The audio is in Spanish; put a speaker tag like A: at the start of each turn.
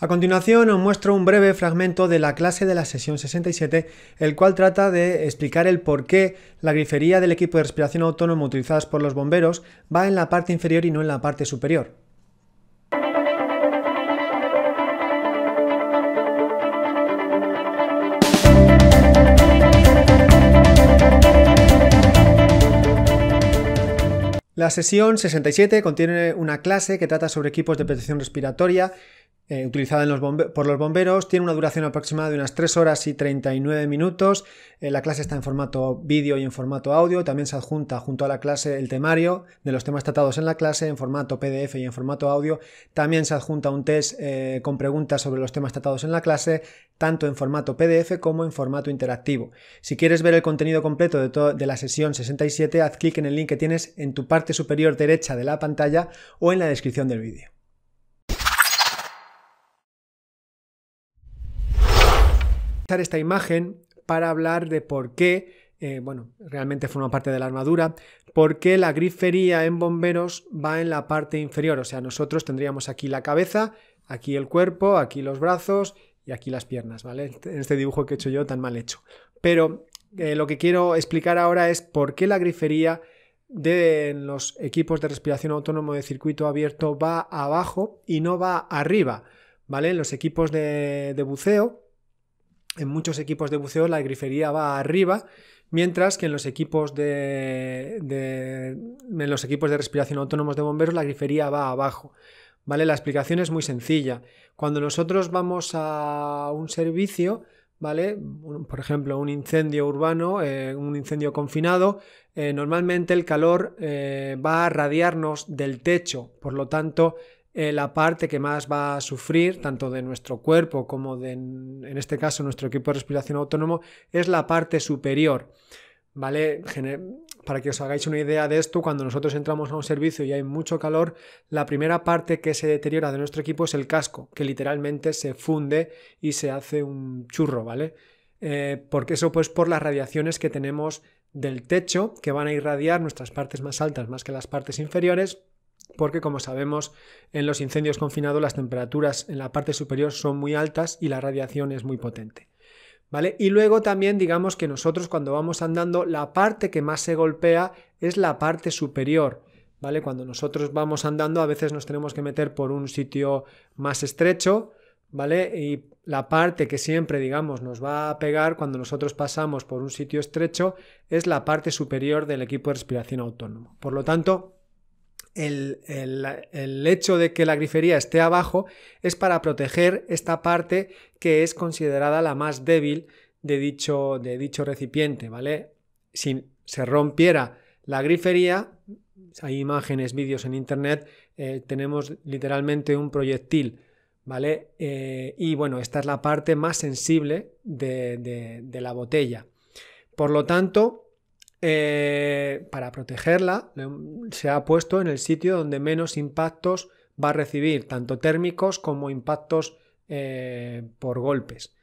A: A continuación os muestro un breve fragmento de la clase de la sesión 67, el cual trata de explicar el por qué la grifería del equipo de respiración autónomo utilizadas por los bomberos va en la parte inferior y no en la parte superior. La sesión 67 contiene una clase que trata sobre equipos de protección respiratoria eh, utilizada por los bomberos. Tiene una duración aproximada de unas 3 horas y 39 minutos. Eh, la clase está en formato vídeo y en formato audio. También se adjunta junto a la clase el temario de los temas tratados en la clase en formato PDF y en formato audio. También se adjunta un test eh, con preguntas sobre los temas tratados en la clase, tanto en formato PDF como en formato interactivo. Si quieres ver el contenido completo de, de la sesión 67, haz clic en el link que tienes en tu parte superior derecha de la pantalla o en la descripción del vídeo. esta imagen para hablar de por qué, eh, bueno, realmente forma parte de la armadura, por qué la grifería en bomberos va en la parte inferior. O sea, nosotros tendríamos aquí la cabeza, aquí el cuerpo, aquí los brazos y aquí las piernas, ¿vale? En este dibujo que he hecho yo tan mal hecho. Pero eh, lo que quiero explicar ahora es por qué la grifería de los equipos de respiración autónomo de circuito abierto va abajo y no va arriba, ¿vale? Los equipos de buceo en muchos equipos de buceo la grifería va arriba, mientras que en los equipos de, en los equipos de respiración autónomos de bomberos la grifería va abajo. ¿Vale? La explicación es muy sencilla. Cuando nosotros vamos a un servicio, ¿vale? Por ejemplo, un incendio urbano, eh, un incendio confinado, eh, normalmente el calor eh, va a radiarnos del techo, por lo tanto, eh, la parte que más va a sufrir, tanto de nuestro cuerpo como de, en este caso, nuestro equipo de respiración autónomo, es la parte superior. ¿Vale? para que os hagáis una idea de esto, cuando nosotros entramos a un servicio y hay mucho calor, la primera parte que se deteriora de nuestro equipo es el casco, que literalmente se funde y se hace un churro, ¿vale? Eh, porque eso pues por las radiaciones que tenemos del techo, que van a irradiar nuestras partes más altas más que las partes inferiores, porque como sabemos en los incendios confinados las temperaturas en la parte superior son muy altas y la radiación es muy potente. ¿Vale? Y luego también digamos que nosotros cuando vamos andando la parte que más se golpea es la parte superior. ¿Vale? Cuando nosotros vamos andando a veces nos tenemos que meter por un sitio más estrecho, ¿vale? Y la parte que siempre, digamos, nos va a pegar cuando nosotros pasamos por un sitio estrecho es la parte superior del equipo de respiración autónomo. Por lo tanto, el, hecho de que la grifería esté abajo es para proteger esta parte que es considerada la más débil de dicho, de dicho recipiente, ¿vale? Si se rompiera la grifería, hay imágenes, vídeos en internet, eh, tenemos literalmente un proyectil, ¿vale? Eh, y bueno, esta es la parte más sensible de la botella. Por lo tanto, eh, para protegerla, se ha puesto en el sitio donde menos impactos va a recibir, tanto térmicos como impactos eh, por golpes.